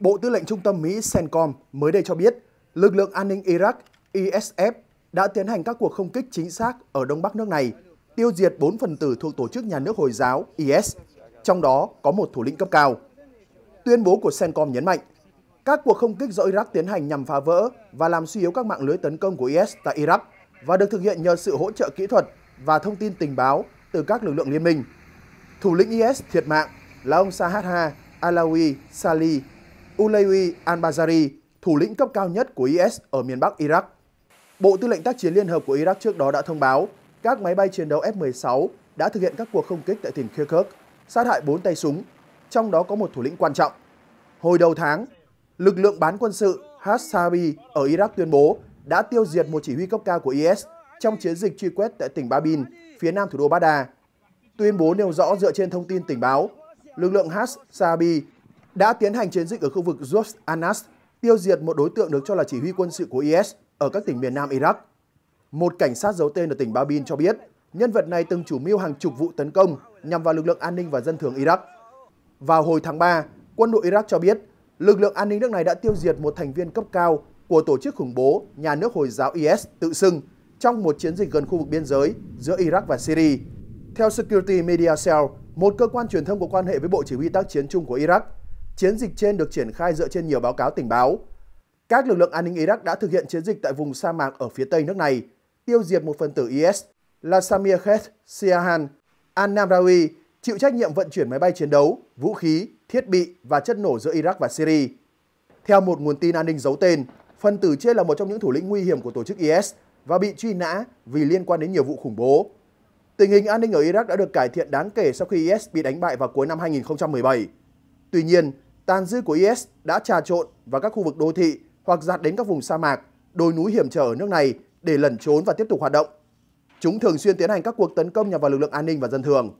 Bộ Tư lệnh Trung tâm Mỹ CENTCOM mới đây cho biết, lực lượng an ninh Iraq ISF đã tiến hành các cuộc không kích chính xác ở đông bắc nước này, tiêu diệt 4 phần tử thuộc tổ chức nhà nước Hồi giáo IS, trong đó có một thủ lĩnh cấp cao. Tuyên bố của CENTCOM nhấn mạnh, các cuộc không kích do Iraq tiến hành nhằm phá vỡ và làm suy yếu các mạng lưới tấn công của IS tại Iraq và được thực hiện nhờ sự hỗ trợ kỹ thuật và thông tin tình báo từ các lực lượng liên minh. Thủ lĩnh IS thiệt mạng là ông Sahaha Alawi Salih Ulayi al-Bazari, thủ lĩnh cấp cao nhất của IS ở miền Bắc Iraq. Bộ Tư lệnh tác chiến Liên hợp của Iraq trước đó đã thông báo các máy bay chiến đấu F-16 đã thực hiện các cuộc không kích tại tỉnh Kirkuk, sát hại 4 tay súng, trong đó có một thủ lĩnh quan trọng. Hồi đầu tháng, lực lượng bán quân sự Hassabi ở Iraq tuyên bố đã tiêu diệt một chỉ huy cấp cao của IS trong chiến dịch truy quét tại tỉnh Babin, phía nam thủ đô Baghdad. Tuyên bố nêu rõ dựa trên thông tin tình báo, lực lượng Hassabi đã tiến hành chiến dịch ở khu vực Ros Anas, tiêu diệt một đối tượng được cho là chỉ huy quân sự của IS ở các tỉnh miền Nam Iraq. Một cảnh sát giấu tên ở tỉnh Babin cho biết, nhân vật này từng chủ mưu hàng chục vụ tấn công nhằm vào lực lượng an ninh và dân thường Iraq. Vào hồi tháng 3, quân đội Iraq cho biết lực lượng an ninh nước này đã tiêu diệt một thành viên cấp cao của tổ chức khủng bố nhà nước Hồi giáo IS tự xưng trong một chiến dịch gần khu vực biên giới giữa Iraq và Syria. Theo Security Media Cell, một cơ quan truyền thông có quan hệ với Bộ Chỉ huy tác chiến chung của Iraq, Chiến dịch trên được triển khai dựa trên nhiều báo cáo tình báo. Các lực lượng an ninh Iraq đã thực hiện chiến dịch tại vùng sa mạc ở phía tây nước này, tiêu diệt một phần tử IS là Samir Khet Siahan An-Namrawi, chịu trách nhiệm vận chuyển máy bay chiến đấu, vũ khí, thiết bị và chất nổ giữa Iraq và Syria. Theo một nguồn tin an ninh giấu tên, phần tử trên là một trong những thủ lĩnh nguy hiểm của tổ chức IS và bị truy nã vì liên quan đến nhiều vụ khủng bố. Tình hình an ninh ở Iraq đã được cải thiện đáng kể sau khi IS bị đánh bại vào cuối năm 2017. Tuy nhiên, tàn dư của IS đã trà trộn vào các khu vực đô thị hoặc dạt đến các vùng sa mạc, đồi núi hiểm trở ở nước này để lẩn trốn và tiếp tục hoạt động. Chúng thường xuyên tiến hành các cuộc tấn công nhằm vào lực lượng an ninh và dân thường.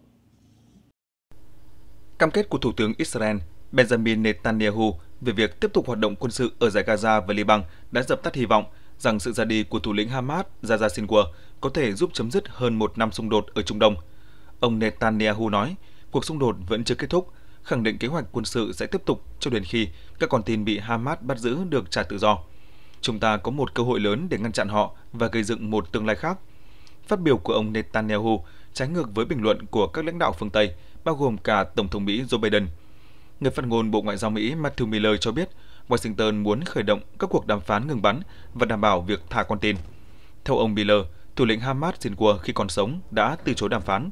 Cam kết của Thủ tướng Israel Benjamin Netanyahu về việc tiếp tục hoạt động quân sự ở giải Gaza và Liban đã dập tắt hy vọng rằng sự ra đi của thủ lĩnh Hamas Jaja Sinwar có thể giúp chấm dứt hơn một năm xung đột ở Trung Đông. Ông Netanyahu nói, cuộc xung đột vẫn chưa kết thúc khẳng định kế hoạch quân sự sẽ tiếp tục cho đến khi các con tin bị Hamas bắt giữ được trả tự do. Chúng ta có một cơ hội lớn để ngăn chặn họ và gây dựng một tương lai khác. Phát biểu của ông Netanyahu trái ngược với bình luận của các lãnh đạo phương Tây, bao gồm cả Tổng thống Mỹ Joe Biden. Người phát ngôn Bộ Ngoại giao Mỹ Matthew Miller cho biết Washington muốn khởi động các cuộc đàm phán ngừng bắn và đảm bảo việc thả con tin. Theo ông Miller, thủ lĩnh Hamas Sinwar khi còn sống đã từ chối đàm phán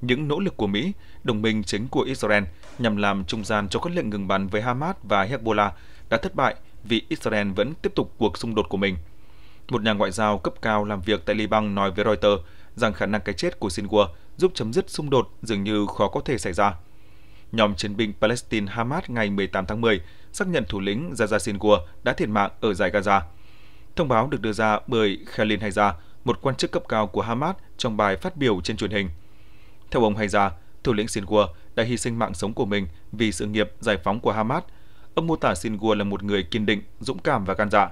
những nỗ lực của Mỹ, đồng minh chính của Israel nhằm làm trung gian cho các lệnh ngừng bắn với Hamas và Hezbollah đã thất bại vì Israel vẫn tiếp tục cuộc xung đột của mình. Một nhà ngoại giao cấp cao làm việc tại Liban nói với Reuters rằng khả năng cái chết của Sinwar giúp chấm dứt xung đột dường như khó có thể xảy ra. Nhóm chiến binh Palestine Hamas ngày 18 tháng 10 xác nhận thủ lĩnh Zaza Sinwar đã thiệt mạng ở giải Gaza. Thông báo được đưa ra bởi Khalil Hayza, một quan chức cấp cao của Hamas trong bài phát biểu trên truyền hình – theo ông Hayza, thủ lĩnh Sinwar đã hy sinh mạng sống của mình vì sự nghiệp giải phóng của Hamas. Ông mô tả Sinwar là một người kiên định, dũng cảm và gan dạ.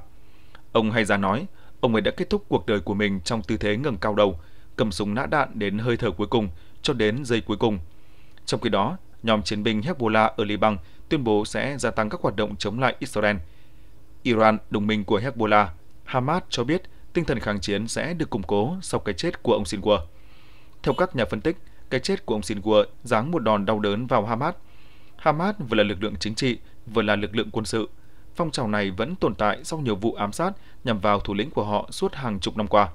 Ông Hayza nói, ông ấy đã kết thúc cuộc đời của mình trong tư thế ngẩng cao đầu, cầm súng nã đạn đến hơi thở cuối cùng, cho đến giây cuối cùng. Trong khi đó, nhóm chiến binh Hezbollah ở Liban tuyên bố sẽ gia tăng các hoạt động chống lại Israel. Iran, đồng minh của Hezbollah, Hamas cho biết tinh thần kháng chiến sẽ được củng cố sau cái chết của ông Sinwar. Theo các nhà phân tích, cái chết của ông Sinwar giáng một đòn đau đớn vào Hamas. Hamas vừa là lực lượng chính trị, vừa là lực lượng quân sự. Phong trào này vẫn tồn tại sau nhiều vụ ám sát nhằm vào thủ lĩnh của họ suốt hàng chục năm qua.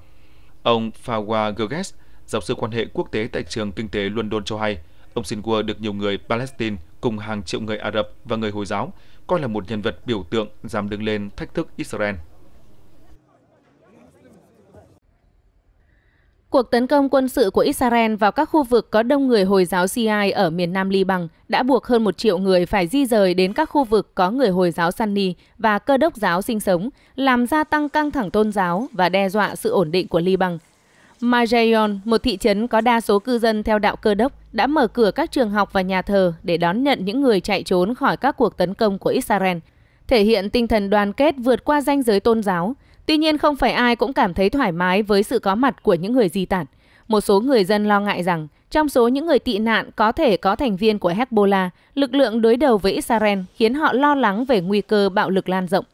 Ông Fawwa Gerges, giáo sư quan hệ quốc tế tại trường kinh tế London cho hay, ông Sinwar được nhiều người Palestine cùng hàng triệu người Ả Rập và người Hồi giáo coi là một nhân vật biểu tượng dám đứng lên thách thức Israel. Cuộc tấn công quân sự của Israel vào các khu vực có đông người Hồi giáo Shiite ở miền Nam Liban đã buộc hơn một triệu người phải di rời đến các khu vực có người Hồi giáo Sunni và cơ đốc giáo sinh sống, làm gia tăng căng thẳng tôn giáo và đe dọa sự ổn định của Liban. Majayon, một thị trấn có đa số cư dân theo đạo cơ đốc, đã mở cửa các trường học và nhà thờ để đón nhận những người chạy trốn khỏi các cuộc tấn công của Israel, thể hiện tinh thần đoàn kết vượt qua ranh giới tôn giáo – Tuy nhiên không phải ai cũng cảm thấy thoải mái với sự có mặt của những người di tản. Một số người dân lo ngại rằng trong số những người tị nạn có thể có thành viên của Hezbollah, lực lượng đối đầu với Israel khiến họ lo lắng về nguy cơ bạo lực lan rộng.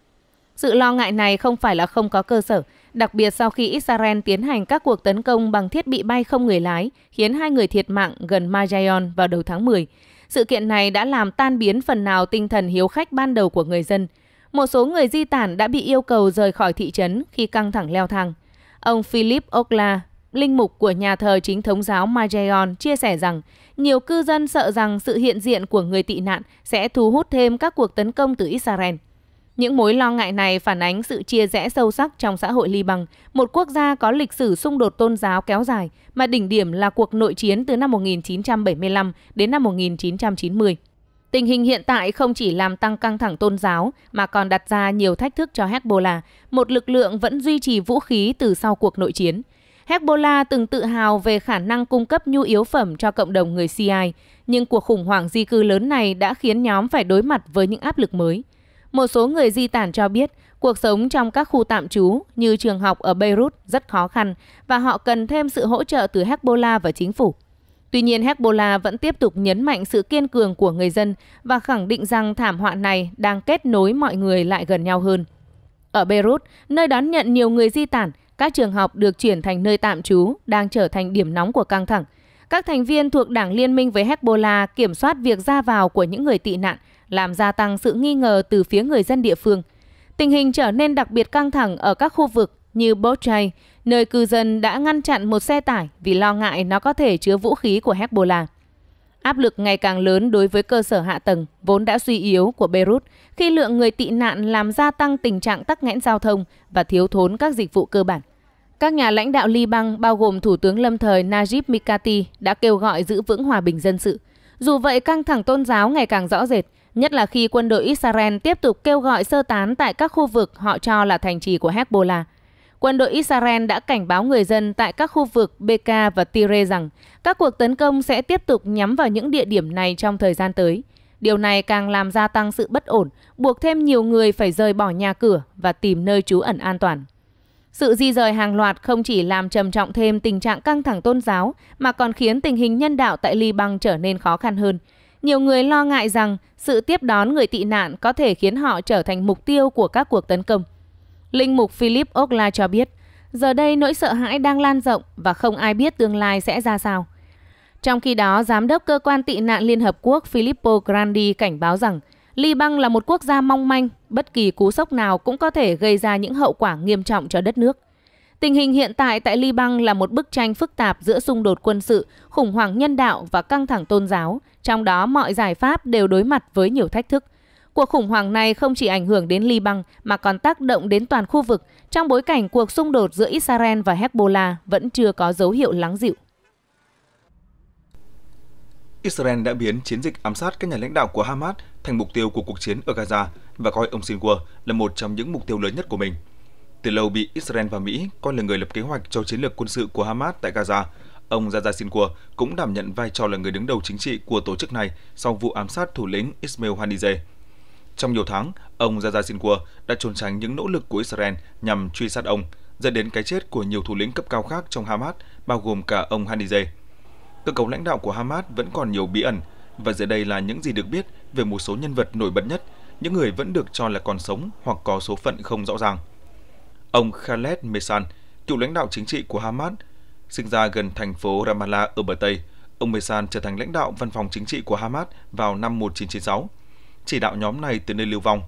Sự lo ngại này không phải là không có cơ sở, đặc biệt sau khi Israel tiến hành các cuộc tấn công bằng thiết bị bay không người lái, khiến hai người thiệt mạng gần Majayon vào đầu tháng 10. Sự kiện này đã làm tan biến phần nào tinh thần hiếu khách ban đầu của người dân – một số người di tản đã bị yêu cầu rời khỏi thị trấn khi căng thẳng leo thang. Ông Philip Okla, linh mục của nhà thờ chính thống giáo Majeon chia sẻ rằng nhiều cư dân sợ rằng sự hiện diện của người tị nạn sẽ thu hút thêm các cuộc tấn công từ Israel. Những mối lo ngại này phản ánh sự chia rẽ sâu sắc trong xã hội Liban, một quốc gia có lịch sử xung đột tôn giáo kéo dài mà đỉnh điểm là cuộc nội chiến từ năm 1975 đến năm 1990. Tình hình hiện tại không chỉ làm tăng căng thẳng tôn giáo mà còn đặt ra nhiều thách thức cho Hezbollah, một lực lượng vẫn duy trì vũ khí từ sau cuộc nội chiến. Hezbollah từng tự hào về khả năng cung cấp nhu yếu phẩm cho cộng đồng người CI, nhưng cuộc khủng hoảng di cư lớn này đã khiến nhóm phải đối mặt với những áp lực mới. Một số người di tản cho biết cuộc sống trong các khu tạm trú như trường học ở Beirut rất khó khăn và họ cần thêm sự hỗ trợ từ Hezbollah và chính phủ. Tuy nhiên, Hezbollah vẫn tiếp tục nhấn mạnh sự kiên cường của người dân và khẳng định rằng thảm họa này đang kết nối mọi người lại gần nhau hơn. Ở Beirut, nơi đón nhận nhiều người di tản, các trường học được chuyển thành nơi tạm trú đang trở thành điểm nóng của căng thẳng. Các thành viên thuộc đảng liên minh với Hezbollah kiểm soát việc ra vào của những người tị nạn, làm gia tăng sự nghi ngờ từ phía người dân địa phương. Tình hình trở nên đặc biệt căng thẳng ở các khu vực như Bochay, nơi cư dân đã ngăn chặn một xe tải vì lo ngại nó có thể chứa vũ khí của Hezbollah. Áp lực ngày càng lớn đối với cơ sở hạ tầng vốn đã suy yếu của Beirut khi lượng người tị nạn làm gia tăng tình trạng tắc nghẽn giao thông và thiếu thốn các dịch vụ cơ bản. Các nhà lãnh đạo Liban bao gồm Thủ tướng lâm thời Najib Mikati đã kêu gọi giữ vững hòa bình dân sự. Dù vậy, căng thẳng tôn giáo ngày càng rõ rệt, nhất là khi quân đội Israel tiếp tục kêu gọi sơ tán tại các khu vực họ cho là thành trì của Hezbollah. Quân đội Israel đã cảnh báo người dân tại các khu vực Beka và Tire rằng các cuộc tấn công sẽ tiếp tục nhắm vào những địa điểm này trong thời gian tới. Điều này càng làm gia tăng sự bất ổn, buộc thêm nhiều người phải rời bỏ nhà cửa và tìm nơi trú ẩn an toàn. Sự di rời hàng loạt không chỉ làm trầm trọng thêm tình trạng căng thẳng tôn giáo mà còn khiến tình hình nhân đạo tại Liban trở nên khó khăn hơn. Nhiều người lo ngại rằng sự tiếp đón người tị nạn có thể khiến họ trở thành mục tiêu của các cuộc tấn công. Linh mục Philip Okla cho biết, giờ đây nỗi sợ hãi đang lan rộng và không ai biết tương lai sẽ ra sao. Trong khi đó, Giám đốc Cơ quan tị nạn Liên Hợp Quốc Filippo Grandi cảnh báo rằng Liban là một quốc gia mong manh, bất kỳ cú sốc nào cũng có thể gây ra những hậu quả nghiêm trọng cho đất nước. Tình hình hiện tại tại Liban là một bức tranh phức tạp giữa xung đột quân sự, khủng hoảng nhân đạo và căng thẳng tôn giáo, trong đó mọi giải pháp đều đối mặt với nhiều thách thức. Cuộc khủng hoảng này không chỉ ảnh hưởng đến Liban mà còn tác động đến toàn khu vực trong bối cảnh cuộc xung đột giữa Israel và Hezbollah vẫn chưa có dấu hiệu lắng dịu. Israel đã biến chiến dịch ám sát các nhà lãnh đạo của Hamas thành mục tiêu của cuộc chiến ở Gaza và coi ông Sinwar là một trong những mục tiêu lớn nhất của mình. Từ lâu bị Israel và Mỹ coi là người lập kế hoạch cho chiến lược quân sự của Hamas tại Gaza, ông Zaza Sinwar cũng đảm nhận vai trò là người đứng đầu chính trị của tổ chức này sau vụ ám sát thủ lĩnh Ismail Haniyeh. Trong nhiều tháng, ông Zaza Sinwa đã trốn tránh những nỗ lực của Israel nhằm truy sát ông, dẫn đến cái chết của nhiều thủ lĩnh cấp cao khác trong Hamas, bao gồm cả ông Hanizeh. Cơ cấu lãnh đạo của Hamas vẫn còn nhiều bí ẩn, và dưới đây là những gì được biết về một số nhân vật nổi bật nhất, những người vẫn được cho là còn sống hoặc có số phận không rõ ràng. Ông Khaled Mesan, cựu lãnh đạo chính trị của Hamas, sinh ra gần thành phố Ramallah ở bờ Tây. Ông Mesan trở thành lãnh đạo văn phòng chính trị của Hamas vào năm 1996 chỉ đạo nhóm này từ nơi lưu vong.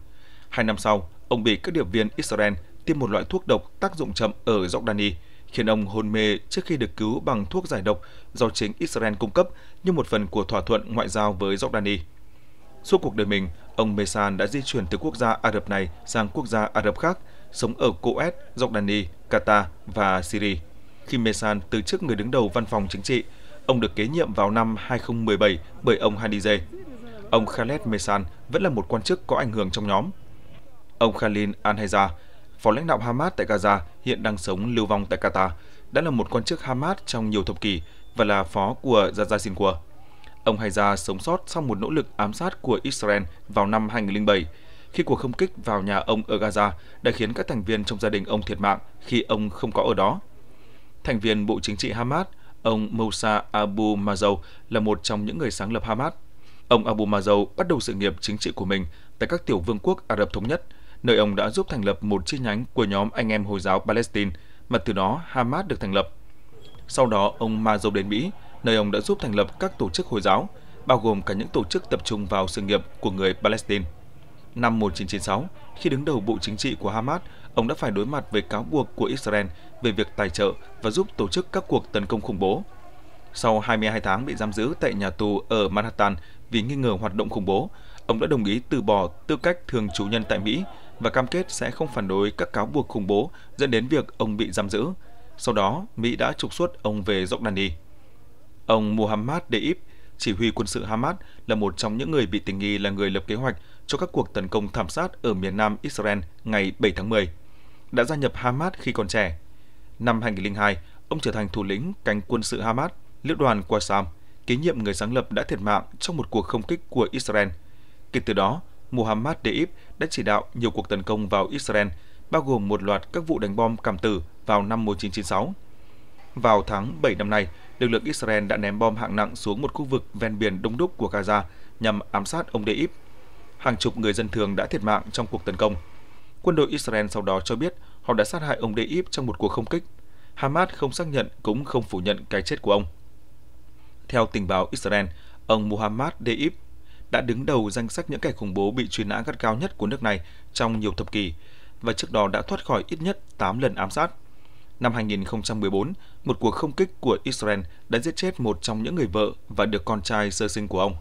Hai năm sau, ông bị các điệp viên Israel tiêm một loại thuốc độc tác dụng chậm ở Jordani, khiến ông hôn mê trước khi được cứu bằng thuốc giải độc do chính Israel cung cấp như một phần của thỏa thuận ngoại giao với Jordani. Suốt cuộc đời mình, ông Mesan đã di chuyển từ quốc gia Ả Rập này sang quốc gia Ả Rập khác, sống ở Kuwait, Jordani, Qatar và Syria. Khi Mesan từ chức người đứng đầu văn phòng chính trị, ông được kế nhiệm vào năm 2017 bởi ông Hadijeh, ông Khaled Mesan vẫn là một quan chức có ảnh hưởng trong nhóm. Ông Khalil Al-Hayza, phó lãnh đạo Hamas tại Gaza, hiện đang sống lưu vong tại Qatar, đã là một quan chức Hamas trong nhiều thập kỷ và là phó của Jaja Sinqua. Ông Hayza sống sót sau một nỗ lực ám sát của Israel vào năm 2007, khi cuộc không kích vào nhà ông ở Gaza đã khiến các thành viên trong gia đình ông thiệt mạng khi ông không có ở đó. Thành viên Bộ Chính trị Hamas, ông Moussa Abu Mazow là một trong những người sáng lập Hamas. Ông Abu Mazou bắt đầu sự nghiệp chính trị của mình tại các tiểu vương quốc Ả Rập Thống Nhất, nơi ông đã giúp thành lập một chi nhánh của nhóm anh em Hồi giáo Palestine, mà từ đó Hamas được thành lập. Sau đó, ông Mazou đến Mỹ, nơi ông đã giúp thành lập các tổ chức Hồi giáo, bao gồm cả những tổ chức tập trung vào sự nghiệp của người Palestine. Năm 1996, khi đứng đầu Bộ Chính trị của Hamas, ông đã phải đối mặt với cáo buộc của Israel về việc tài trợ và giúp tổ chức các cuộc tấn công khủng bố sau 22 tháng bị giam giữ tại nhà tù ở Manhattan vì nghi ngờ hoạt động khủng bố, ông đã đồng ý từ bỏ tư cách thường trú nhân tại Mỹ và cam kết sẽ không phản đối các cáo buộc khủng bố dẫn đến việc ông bị giam giữ. Sau đó, Mỹ đã trục xuất ông về Jordani. Ông Muhammad Deib, chỉ huy quân sự Hamas, là một trong những người bị tình nghi là người lập kế hoạch cho các cuộc tấn công thảm sát ở miền nam Israel ngày 7 tháng 10. Đã gia nhập Hamas khi còn trẻ. Năm 2002, ông trở thành thủ lĩnh cánh quân sự Hamas lữ đoàn Qassam, kế nhiệm người sáng lập đã thiệt mạng trong một cuộc không kích của Israel. Kể từ đó, Muhammad Deib đã chỉ đạo nhiều cuộc tấn công vào Israel, bao gồm một loạt các vụ đánh bom cảm tử vào năm 1996. Vào tháng 7 năm nay, lực lượng Israel đã ném bom hạng nặng xuống một khu vực ven biển đông đúc của Gaza nhằm ám sát ông Deib. Hàng chục người dân thường đã thiệt mạng trong cuộc tấn công. Quân đội Israel sau đó cho biết họ đã sát hại ông Deib trong một cuộc không kích. Hamas không xác nhận cũng không phủ nhận cái chết của ông. Theo tình báo Israel, ông Muhammad Deib đã đứng đầu danh sách những kẻ khủng bố bị truy nã gắt cao nhất của nước này trong nhiều thập kỷ và trước đó đã thoát khỏi ít nhất 8 lần ám sát. Năm 2014, một cuộc không kích của Israel đã giết chết một trong những người vợ và được con trai sơ sinh của ông.